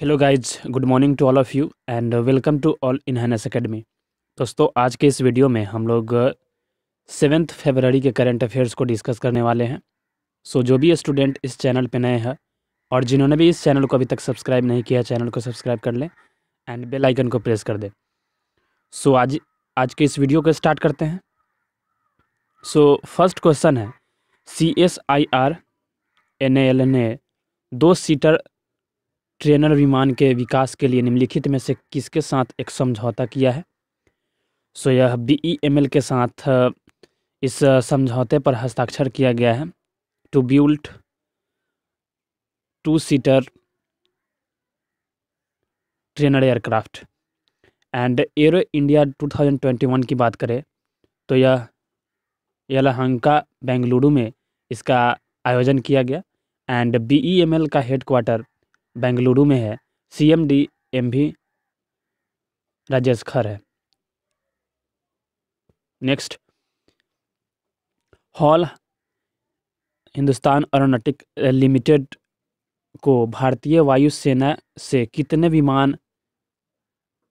Hello guys good morning to all of you and welcome to all in हैनस academy दोस्तों आज के इस वीडियो में हम लोग सेवेंथ uh, फेबररी के करंट अफेयर्स को डिस्कस करने वाले हैं सो so, जो भी स्टूडेंट इस चैनल पर नए हैं और जिन्होंने भी इस चैनल को अभी तक सब्सक्राइब नहीं किया चैनल को सब्सक्राइब कर लें एंड बेलाइकन को प्रेस कर दें सो so, आज आज के इस वीडियो को स्टार्ट करते हैं सो फर्स्ट क्वेश्चन है C S I R N A L N A दो सीटर ट्रेनर विमान के विकास के लिए निम्नलिखित में से किसके साथ एक समझौता किया है सो यह बीईएमएल e के साथ इस समझौते पर हस्ताक्षर किया गया है two built two seater trainer aircraft and Air India 2021 की बात करें तो यह यलहंका बेंगलुरु में इसका आयोजन किया गया एंड बीईएमएल e का हेडक्वार्टर बेंगलुरु में है सी एम डी एम भी राजेश खर है next HAL Hindustan aeronautics limited को भारतीय वायुसेना से कितने विमान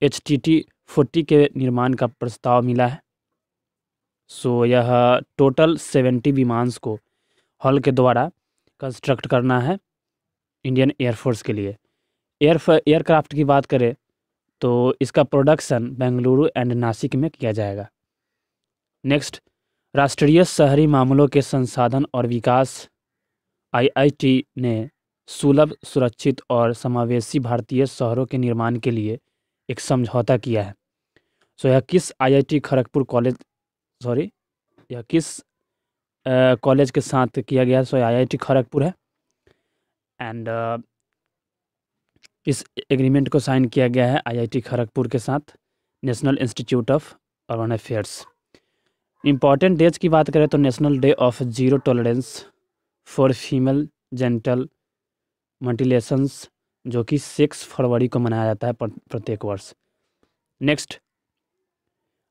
एच टी टी फोर्टी के निर्माण का प्रस्ताव मिला है सो so, यह टोटल सेवेंटी विमान को हॉल के द्वारा कंस्ट्रक्ट करना है इंडियन एयरफोर्स के लिए एयर एयरक्राफ्ट की बात करें तो इसका प्रोडक्शन बेंगलुरु एंड नासिक में किया जाएगा नेक्स्ट राष्ट्रीय शहरी मामलों के संसाधन और विकास आईआईटी ने सुलभ सुरक्षित और समावेशी भारतीय शहरों के निर्माण के लिए एक समझौता किया है सो यह किस आईआईटी खड़गपुर कॉलेज सॉरी यह किस कॉलेज के साथ किया गया सो आई आई टी खड़गपुर है एंड uh, इस एग्रीमेंट को साइन किया गया है आईआईटी खड़गपुर के साथ national institute of urban affairs important days की बात करें तो national day of zero tolerance for female genital mutilations जो कि सिक्स फरवरी को मनाया जाता है प्रत्येक वर्ष next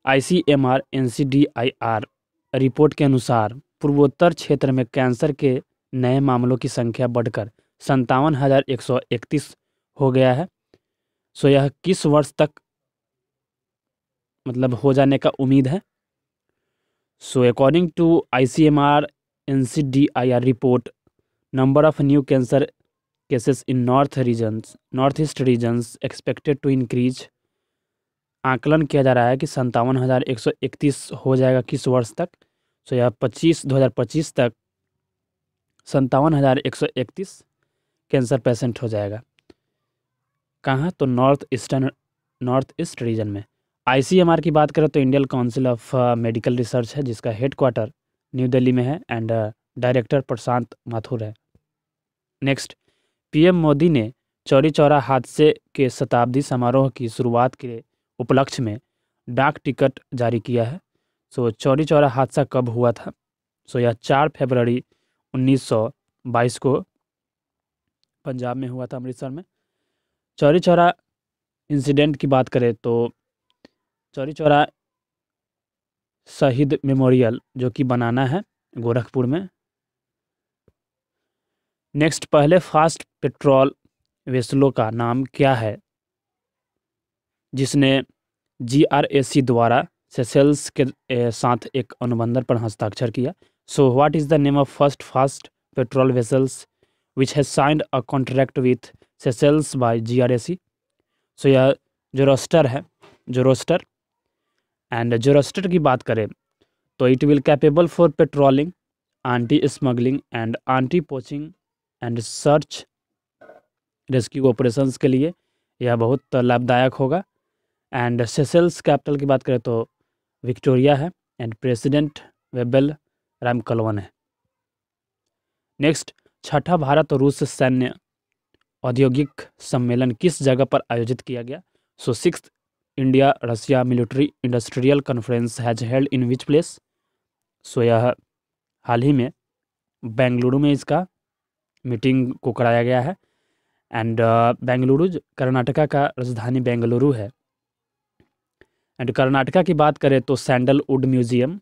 I C M R N C D I R report के अनुसार पूर्वोत्तर क्षेत्र में कैंसर के नए मामलों की संख्या बढ़कर संतावन हज़ार एक सौ इकतीस हो गया है सो यह किस वर्ष तक मतलब हो जाने का उम्मीद है so according to I C M R N C D I R report number of new cancer cases in north regions north east regions expected to increase आकलन किया जा रहा है कि संतावन हज़ार एक सौ इकतीस हो जाएगा किस वर्ष तक सो यह पच्चीस दो हज़ार पच्चीस तक संतावन हज़ार एक सौ इकतीस कैंसर पेशेंट हो जाएगा कहाँ तो north eastern north east region में आईसीएमआर की बात करें तो Indian council of medical research है जिसका हेडक्वार्टर न्यू दिल्ली में है एंड डायरेक्टर प्रशांत माथुर है नेक्स्ट पीएम मोदी ने चौरी चौरा हादसे के शताब्दी समारोह की शुरुआत के उपलक्ष्य में डाक टिकट जारी किया है सो so, चौरी चौरा हादसा कब हुआ था सो so, यह चार फरवरी 1922 को पंजाब में हुआ था अमृतसर में चौरी चौरा इंसिडेंट की बात करें तो चौरी चौरा शहीद मेमोरियल जो कि बनाना है गोरखपुर में नेक्स्ट पहले फास्ट पेट्रोल वेसलों का नाम क्या है जिसने जीआरएसी द्वारा सेसेल्स के साथ एक अनुबंधन पर हस्ताक्षर किया so what is the name of first fast patrol vessels which has contract with contract with G R GRAC. So यह जो रोस्टर है जो रोस्टर एंड जो रोस्टर की बात करें तो it will capable for patrolling anti smuggling and anti poaching and search rescue operation के लिए यह बहुत लाभदायक होगा एंड सेसेल्स कैपिटल की बात करें तो विक्टोरिया है एंड प्रेसिडेंट राम कलवन है नेक्स्ट छठा भारत रूस सैन्य औद्योगिक सम्मेलन किस जगह पर आयोजित किया गया so six India Russia military industrial conference has held in which place so यह हाल ही में बेंगलुरु में इसका मीटिंग को कराया गया है एंड uh, बेंगलुरु कर्नाटका का राजधानी बेंगलुरु है एंड कर्नाटका की बात करें तो सैंडलवुड म्यूजियम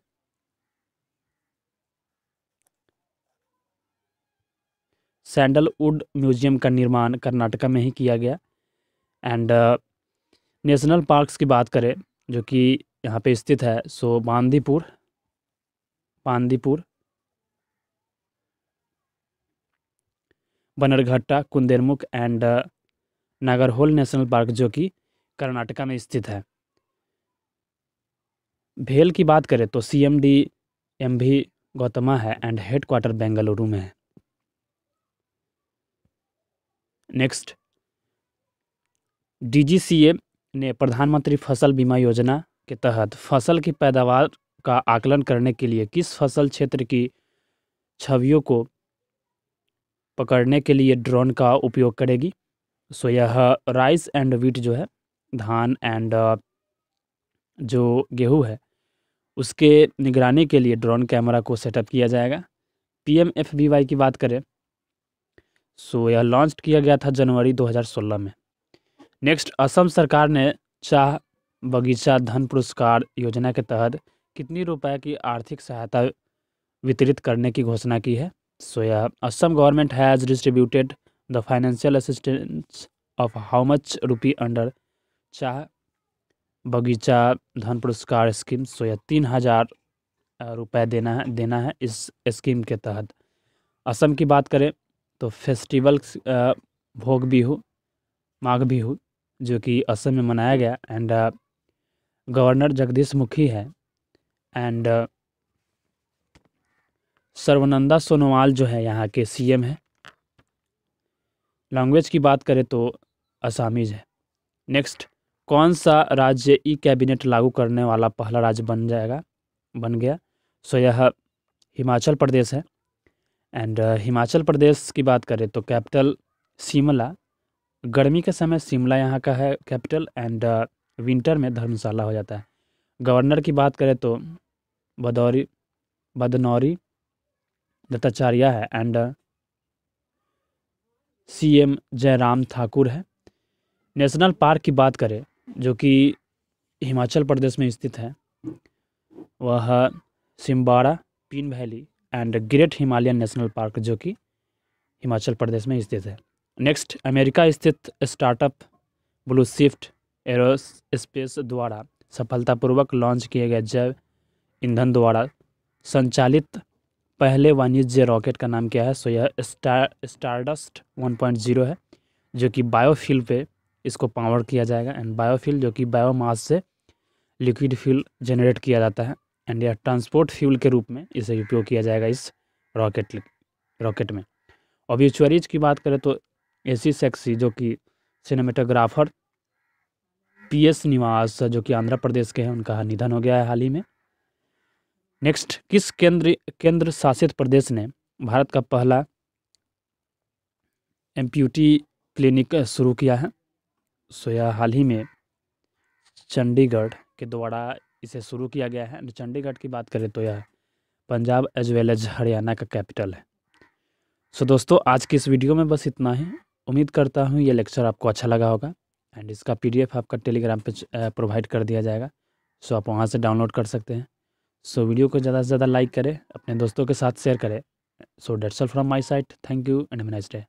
सैंडलवुड म्यूजियम का निर्माण कर्नाटका में ही किया गया एंड uh, नेशनल पार्क्स की बात करें जो कि यहाँ पे स्थित है so Bandipur Bandipur Bannerghatta Kudremukh and uh, Nagarhole national park जो कि कर्नाटका में स्थित है भेल की बात करें तो सी एम डी एम भी गौतमा है एंड हेड क्वार्टर बेंगलुरु में है नेक्स्ट डीजीसीए ने प्रधानमंत्री फसल बीमा योजना के तहत फसल की पैदावार का आकलन करने के लिए किस फसल क्षेत्र की छवियों को पकड़ने के लिए ड्रोन का उपयोग करेगी सो यह राइस एंड वीट जो है धान एंड uh, जो गेहूं है उसके निगरानी के लिए ड्रोन कैमरा को सेटअप किया जाएगा पीएमएफबीवाई की बात करें सो यह लॉन्च किया गया था जनवरी 2016 में नेक्स्ट असम सरकार ने चाह बगीचा धन पुरस्कार योजना के तहत कितनी रुपए की आर्थिक सहायता वितरित करने की घोषणा की है सो यह Assam government has distributed the financial assistance of how much rupee under Chah Bagicha धन पुरस्कार स्कीम सो यह तीन हज़ार रुपये देना है देना है इस स्कीम के तहत असम की बात करें तो फेस्टिवल्स भोग बिहू माघ बिहू जो कि असम में मनाया गया एंड गवर्नर जगदीश मुखी है एंड सर्वनंदा सोनोवाल जो है यहाँ के सीएम है लैंग्वेज की बात करें तो असामीज है नेक्स्ट कौन सा राज्य ई कैबिनेट लागू करने वाला पहला राज्य बन जाएगा बन गया सो यह हिमाचल प्रदेश है एंड हिमाचल प्रदेश की बात करें तो कैपिटल शिमला गर्मी के समय शिमला यहाँ का है कैपिटल एंड विंटर में धर्मशाला हो जाता है गवर्नर की बात करें तो भदौरी बदनौरी दत्ताचार्य है एंड सीएम जयराम ठाकुर है नेशनल पार्क की बात करें जो कि हिमाचल प्रदेश में स्थित है वह Simbalbara pin valley and great Himalayan national park जो कि हिमाचल प्रदेश में स्थित है नेक्स्ट अमेरिका स्थित startup blue swift aerospace द्वारा सफलतापूर्वक लॉन्च किए गए जैव ईंधन द्वारा संचालित पहले वाणिज्य रॉकेट का नाम क्या है सो यह वन स्टारडस्ट 1.0 है जो कि बायोफिल पे इसको पावर किया जाएगा एंड बायोफिल जो कि बायोमास से लिक्विड फ्यूल जनरेट किया जाता है एंड या ट्रांसपोर्ट फ्यूल के रूप में इसे उपयोग किया जाएगा इस रॉकेट रॉकेट में ऑब्यूचुअरीज की बात करें तो ए सी सेक्सी जो कि सिनेमेटोग्राफर पी एस निवास जो कि आंध्र प्रदेश के हैं उनका निधन हो गया है हाल ही में नेक्स्ट किस केंद्र केंद्र शासित प्रदेश ने भारत का पहला एम्प्यूटी क्लिनिक शुरू किया है सो यह हाल ही में चंडीगढ़ के द्वारा इसे शुरू किया गया है तो चंडीगढ़ की बात करें तो यह Punjab as well as Haryana का कैपिटल है सो so दोस्तों आज की इस वीडियो में बस इतना ही उम्मीद करता हूँ ये लेक्चर आपको अच्छा लगा होगा एंड इसका पीडीएफ आपका टेलीग्राम पे प्रोवाइड कर दिया जाएगा सो आप वहाँ से डाउनलोड कर सकते हैं सो वीडियो को ज़्यादा से ज़्यादा लाइक करें अपने दोस्तों के साथ शेयर करें so that's all from my side thank you and nice day